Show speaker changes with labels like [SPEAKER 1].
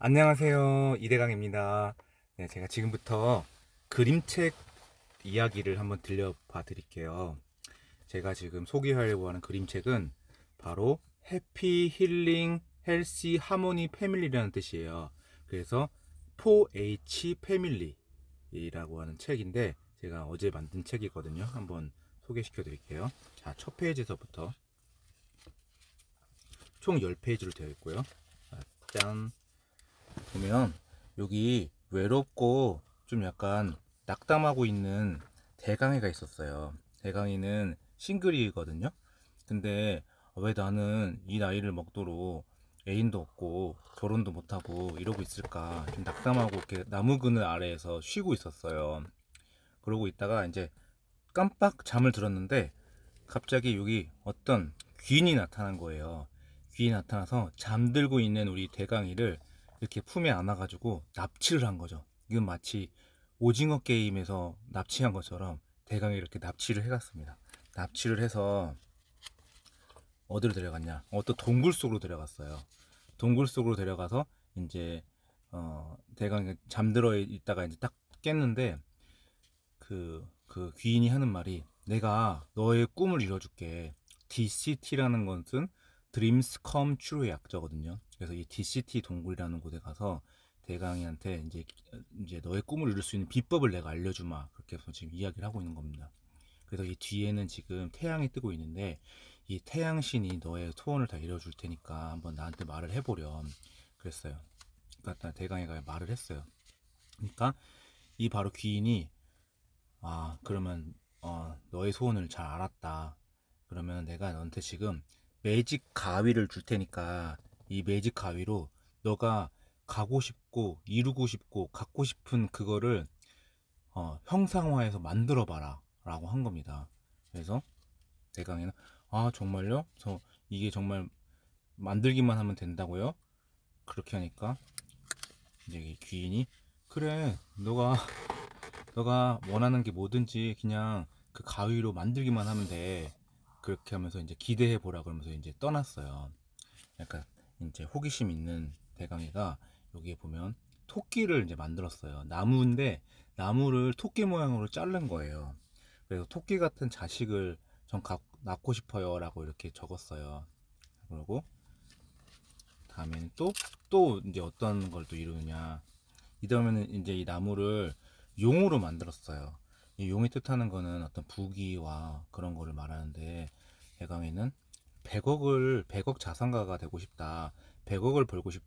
[SPEAKER 1] 안녕하세요. 이대강입니다. 네, 제가 지금부터 그림책 이야기를 한번 들려봐 드릴게요. 제가 지금 소개하려고 하는 그림책은 바로 해피 힐링 헬시 하모니 패밀리라는 뜻이에요. 그래서 4H 패밀리라고 하는 책인데 제가 어제 만든 책이거든요. 한번 소개시켜 드릴게요. 자, 첫 페이지에서부터 총 10페이지로 되어 있고요. 아, 짠. 보면 여기 외롭고 좀 약간 낙담하고 있는 대강이가 있었어요. 대강이는 싱글이거든요. 근데 왜 나는 이 나이를 먹도록 애인도 없고 결혼도 못하고 이러고 있을까 좀 낙담하고 이렇게 나무 그늘 아래에서 쉬고 있었어요. 그러고 있다가 이제 깜빡 잠을 들었는데 갑자기 여기 어떤 귀인이 나타난 거예요. 귀인이 나타나서 잠들고 있는 우리 대강이를 이렇게 품에 안아가지고 납치를 한 거죠. 이건 마치 오징어 게임에서 납치한 것처럼 대강이 이렇게 납치를 해갔습니다. 납치를 해서 어디로 데려갔냐? 어떤 동굴 속으로 데려갔어요. 동굴 속으로 데려가서 이제 어 대강이 잠들어 있다가 이제 딱 깼는데 그, 그 귀인이 하는 말이 내가 너의 꿈을 이뤄줄게. DCT라는 것은 Dreams Come True의 약자거든요. 그래서 이 DCT 동굴이라는 곳에 가서 대강이한테 이제 이제 너의 꿈을 이룰 수 있는 비법을 내가 알려주마 그렇게 해서 지금 이야기를 하고 있는 겁니다. 그래서 이 뒤에는 지금 태양이 뜨고 있는데 이 태양 신이 너의 소원을 다 이뤄줄 테니까 한번 나한테 말을 해보렴 그랬어요. 그러니까 대강이가 말을 했어요. 그러니까 이 바로 귀인이 아 그러면 어, 너의 소원을 잘 알았다. 그러면 내가 너한테 지금 매직 가위를 줄 테니까 이 매직 가위로 너가 가고 싶고 이루고 싶고 갖고 싶은 그거를 어, 형상화해서 만들어 봐라 라고 한 겁니다 그래서 대강에는아 정말요? 저 이게 정말 만들기만 하면 된다고요? 그렇게 하니까 이제 귀인이 그래 너가 너가 원하는 게 뭐든지 그냥 그 가위로 만들기만 하면 돼 그렇게 하면서 이제 기대해 보라 그러면서 이제 떠났어요 약간 그러니까 이제 호기심 있는 대강이가 여기에 보면 토끼를 이제 만들었어요. 나무인데 나무를 토끼 모양으로 자른 거예요. 그래서 토끼 같은 자식을 전 가, 낳고 싶어요라고 이렇게 적었어요. 그리고 다음에는 또 또 이제 어떤 걸 또 이루느냐. 이다음에는 이제 이 나무를 용으로 만들었어요. 이 용이 뜻하는 거는 어떤 부귀와 그런 거를 말하는데 대강이는 100억을 100억 자산가가 되고 싶다. 100억을 벌고 싶다.